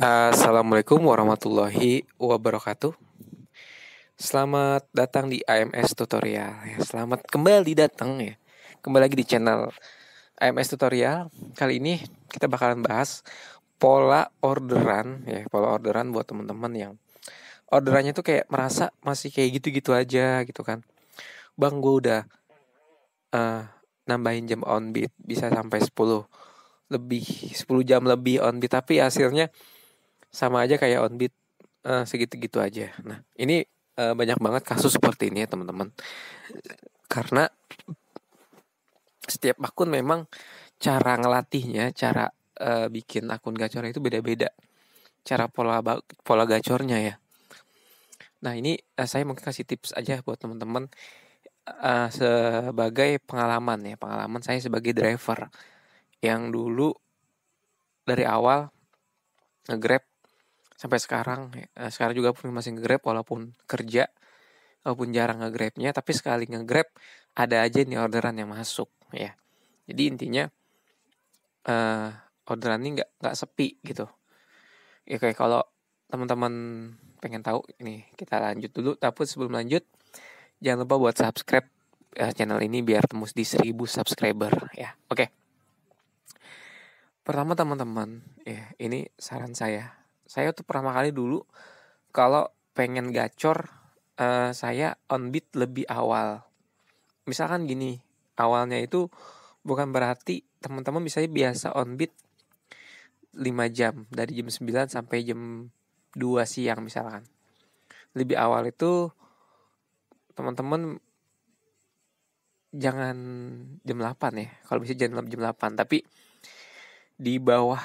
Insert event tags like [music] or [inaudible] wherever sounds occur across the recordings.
Assalamualaikum warahmatullahi wabarakatuh. Selamat datang di AMS Tutorial. Ya, selamat kembali datang ya. Kembali lagi di channel AMS Tutorial. Kali ini kita bakalan bahas pola orderan ya, pola orderan buat teman-teman yang orderannya tuh kayak merasa masih kayak gitu-gitu aja gitu kan. Bang gue udah uh, nambahin jam on beat bisa sampai 10 lebih 10 jam lebih on beat tapi hasilnya sama aja kayak onbit uh, eh, segitu-gitu aja. Nah, ini uh, banyak banget kasus seperti ini ya, teman-teman. Karena setiap akun memang cara ngelatihnya, cara uh, bikin akun gacor itu beda-beda. Cara pola pola gacornya ya. Nah, ini uh, saya mungkin kasih tips aja buat teman-teman uh, sebagai pengalaman ya, pengalaman saya sebagai driver yang dulu dari awal nge-grab sampai sekarang ya. nah, sekarang juga pun masih nge-grab walaupun kerja walaupun jarang nge-grabnya tapi sekali nge-grab ada aja nih orderan yang masuk ya jadi intinya uh, orderan ini nggak nggak sepi gitu ya kayak kalau teman-teman pengen tahu ini kita lanjut dulu tapi sebelum lanjut jangan lupa buat subscribe uh, channel ini biar tembus di 1000 subscriber ya oke okay. pertama teman-teman ya ini saran saya saya tuh pertama kali dulu kalau pengen gacor uh, saya on beat lebih awal misalkan gini awalnya itu bukan berarti teman-teman misalnya biasa on beat 5 jam dari jam 9 sampai jam 2 siang misalkan lebih awal itu teman-teman jangan jam 8 ya kalau bisa jangan jam 8 tapi di bawah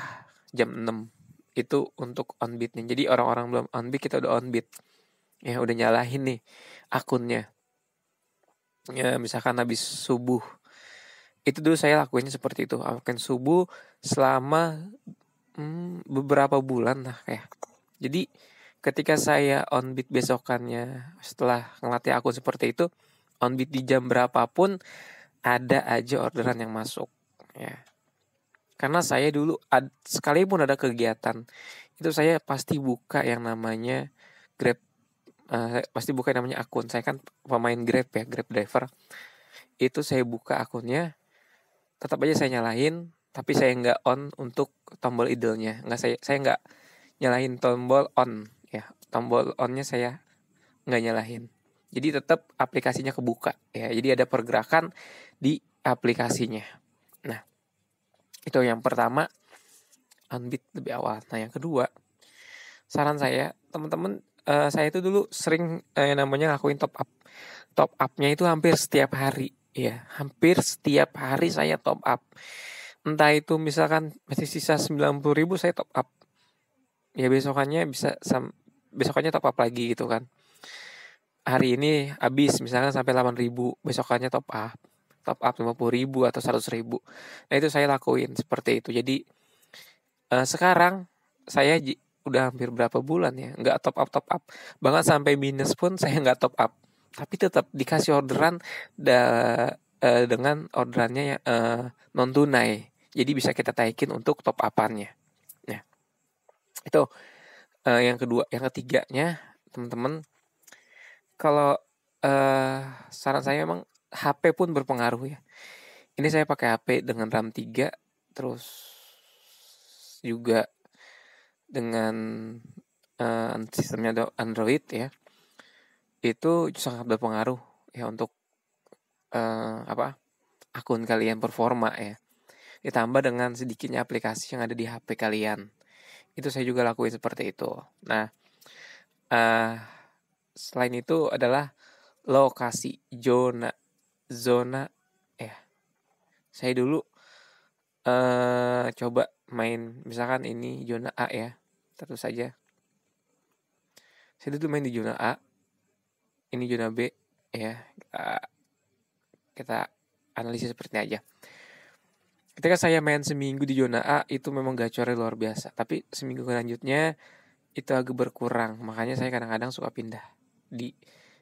jam 6 itu untuk on beatnya jadi orang-orang belum on beat kita udah on beat ya udah nyalahin nih akunnya ya misalkan habis subuh itu dulu saya lakuinnya seperti itu akan subuh selama hmm, beberapa bulan lah ya jadi ketika saya on beat besokannya setelah ngelatih akun seperti itu on beat di jam berapapun ada aja orderan yang masuk ya karena saya dulu ad, sekalipun ada kegiatan itu saya pasti buka yang namanya Grab uh, pasti buka yang namanya akun. Saya kan pemain Grab ya, Grab driver. Itu saya buka akunnya tetap aja saya nyalain tapi saya nggak on untuk tombol idle Nggak saya saya nggak nyalain tombol on ya. Tombol onnya saya nggak nyalahin. Jadi tetap aplikasinya kebuka ya. Jadi ada pergerakan di aplikasinya. Itu yang pertama, unbeat lebih awal. Nah yang kedua, saran saya teman-teman uh, saya itu dulu sering uh, namanya ngakuin top up. Top upnya itu hampir setiap hari, ya hampir setiap hari saya top up. Entah itu misalkan masih sisa 90 ribu saya top up. Ya besokannya bisa sam besokannya top up lagi gitu kan. Hari ini habis misalkan sampai 8 ribu, besokannya top up top up 50 ribu atau 100 ribu. Nah itu saya lakuin seperti itu. Jadi uh, sekarang saya udah hampir berapa bulan ya nggak top up top up bahkan sampai minus pun [laughs] saya nggak top up tapi tetap dikasih orderan da, uh, dengan orderannya uh, eh, non tunai jadi bisa kita taikin untuk top upannya Nah itu uh, yang kedua yang ketiganya teman-teman kalau uh, saran saya emang HP pun berpengaruh ya. Ini saya pakai HP dengan RAM 3 terus juga dengan uh, sistemnya Android ya. Itu sangat berpengaruh ya untuk uh, apa? akun kalian performa ya. Ditambah dengan sedikitnya aplikasi yang ada di HP kalian. Itu saya juga lakuin seperti itu. Nah, uh, selain itu adalah lokasi zona zona ya saya dulu eh coba main misalkan ini zona A ya terus saja saya dulu main di zona A ini zona B ya kita, eh, kita analisis seperti ini aja ketika saya main seminggu di zona A itu memang gacornya luar biasa tapi seminggu selanjutnya itu agak berkurang makanya saya kadang-kadang suka pindah di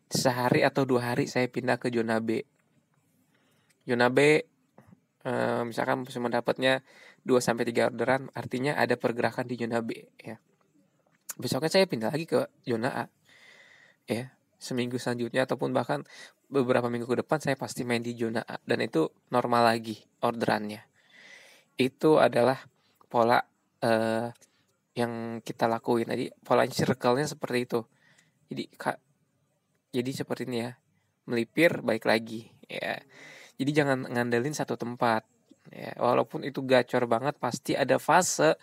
sehari atau dua hari saya pindah ke zona B Yonabe uh, misalkan cuma mendapatnya 2 sampai 3 orderan artinya ada pergerakan di Yuna B ya. Besoknya saya pindah lagi ke Yuna A. Ya, seminggu selanjutnya ataupun bahkan beberapa minggu ke depan saya pasti main di Yuna A dan itu normal lagi orderannya. Itu adalah pola uh, yang kita lakuin tadi pola circle-nya seperti itu. Jadi kak, jadi seperti ini ya. Melipir baik lagi ya jadi jangan ngandelin satu tempat ya walaupun itu gacor banget pasti ada fase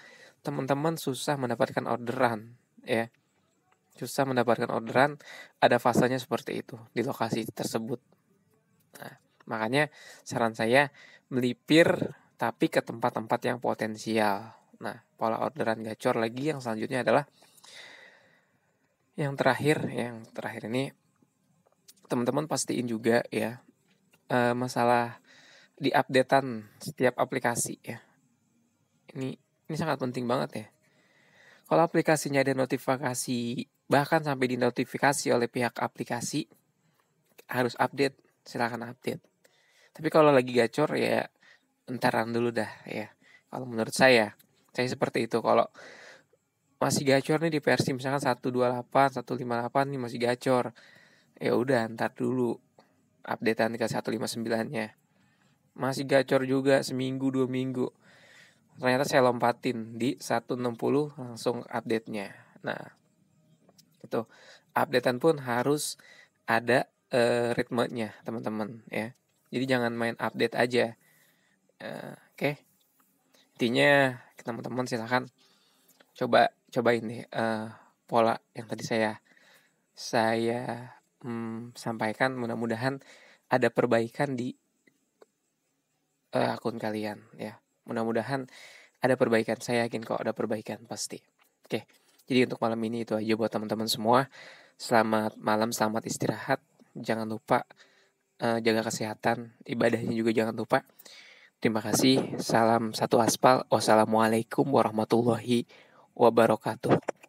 teman-teman susah mendapatkan orderan ya susah mendapatkan orderan ada fasenya seperti itu di lokasi tersebut nah, makanya saran saya melipir tapi ke tempat-tempat yang potensial nah pola orderan gacor lagi yang selanjutnya adalah yang terakhir yang terakhir ini teman-teman pastiin juga ya uh, masalah diupdatean setiap aplikasi ya. Ini ini sangat penting banget ya. Kalau aplikasinya ada notifikasi bahkan sampai dinotifikasi oleh pihak aplikasi harus update, silahkan update. Tapi kalau lagi gacor ya entaran dulu dah ya. Kalau menurut saya, saya seperti itu. Kalau masih gacor nih di versi misalkan 128, 158 nih masih gacor. Ya udah, entar dulu updatean ke 159-nya. Masih gacor juga seminggu dua minggu. Ternyata saya lompatin di 160 langsung update-nya. Nah, itu updatean pun harus ada uh, ritmenya, teman-teman ya. Jadi jangan main update aja. Uh, oke. Okay? Intinya teman-teman silahkan coba cobain nih uh, pola yang tadi saya saya hmm, sampaikan mudah-mudahan ada perbaikan di uh, akun kalian ya mudah-mudahan ada perbaikan saya yakin kok ada perbaikan pasti oke jadi untuk malam ini itu aja buat teman-teman semua selamat malam selamat istirahat jangan lupa uh, jaga kesehatan ibadahnya juga jangan lupa terima kasih salam satu aspal wassalamualaikum warahmatullahi wabarakatuh